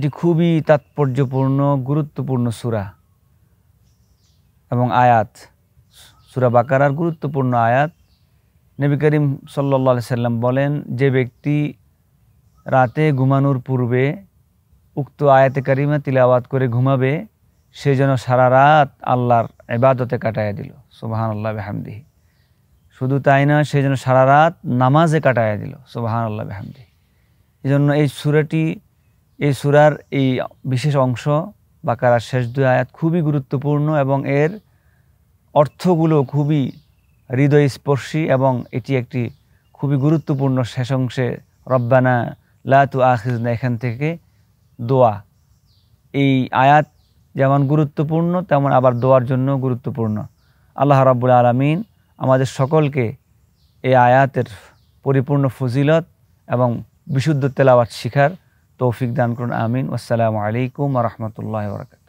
এটি খুবই তাৎপর্যপূর্ণ গুরুত্বপূর্ণ সুরা এবং আয়াত সুরা বাকারার গুরুত্বপূর্ণ আয়াত নবী করিম সাল্লা সাল্লাম বলেন যে ব্যক্তি রাতে ঘুমানোর পূর্বে উক্ত আয়াতে কারিমা তিলাওয়াত করে ঘুমাবে সে যেন সারা রাত আল্লাহর এবাদতে কাটাইয়া দিল সুবাহান আল্লাহ বেহামদি শুধু তাই না সে যেন সারা রাত নামাজে কাটাইয়া দিল সুবাহান আল্লাহ বেহামদি এই জন্য এই সুরাটি এই সুরার এই বিশেষ অংশ বা কারার শেষ দুই আয়াত খুবই গুরুত্বপূর্ণ এবং এর অর্থগুলো খুবই হৃদয়স্পর্শী এবং এটি একটি খুবই গুরুত্বপূর্ণ শেষ অংশে রব্বানা লাতু আখিজনা এখান থেকে দোয়া এই আয়াত যেমন গুরুত্বপূর্ণ তেমন আবার দোয়ার জন্য গুরুত্বপূর্ণ আল্লাহ রাব্বুল আলমিন আমাদের সকলকে এই আয়াতের পরিপূর্ণ ফজিলত এবং বিশুদ্ধ তেলাওয়াত শিখার توفيق دان کرن آمين والسلام عليكم ورحمة الله وبركاته